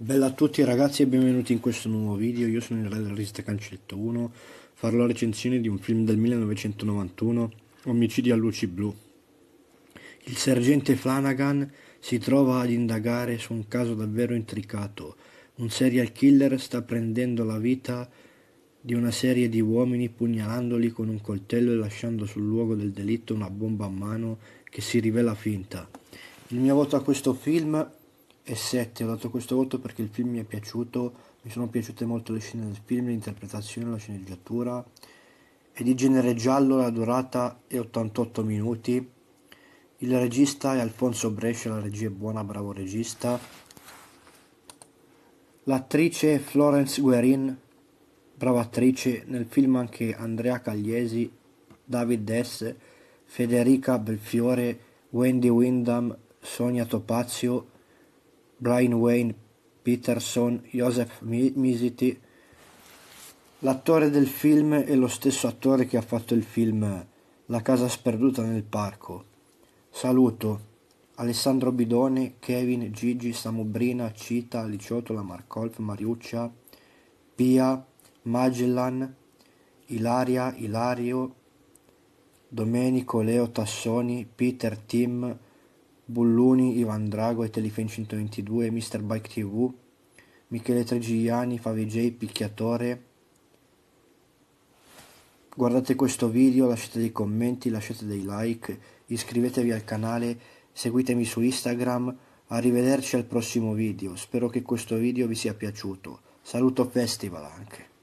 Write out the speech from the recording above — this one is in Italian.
Bella a tutti ragazzi e benvenuti in questo nuovo video, io sono il re della rivista Cancetto 1, farò la recensione di un film del 1991, Omicidi a luci blu. Il sergente Flanagan si trova ad indagare su un caso davvero intricato, un serial killer sta prendendo la vita di una serie di uomini pugnalandoli con un coltello e lasciando sul luogo del delitto una bomba a mano che si rivela finta. Il mio voto a questo film e 7, ho dato questo voto perché il film mi è piaciuto, mi sono piaciute molto le scene del film, l'interpretazione, la sceneggiatura. È di genere giallo, la durata è 88 minuti. Il regista è Alfonso Brescia, la regia è buona, bravo regista. L'attrice è Florence Guerin, brava attrice, nel film anche Andrea Cagliesi, David Dess, Federica Belfiore, Wendy Windham, Sonia Topazio, Brian Wayne Peterson, Joseph Miziti. L'attore del film è lo stesso attore che ha fatto il film La casa sperduta nel parco. Saluto Alessandro Bidone, Kevin, Gigi, Samubrina, Cita, Liciotola, Marcolf, Mariuccia, Pia, Magellan, Ilaria, Ilario, Domenico, Leo Tassoni, Peter, Tim, Bulluni, Ivan Drago e Telefilm 122, Mr. Bike TV, Michele Tregigliani, Favij, Picchiatore. Guardate questo video, lasciate dei commenti, lasciate dei like, iscrivetevi al canale, seguitemi su Instagram, arrivederci al prossimo video, spero che questo video vi sia piaciuto. Saluto Festival anche.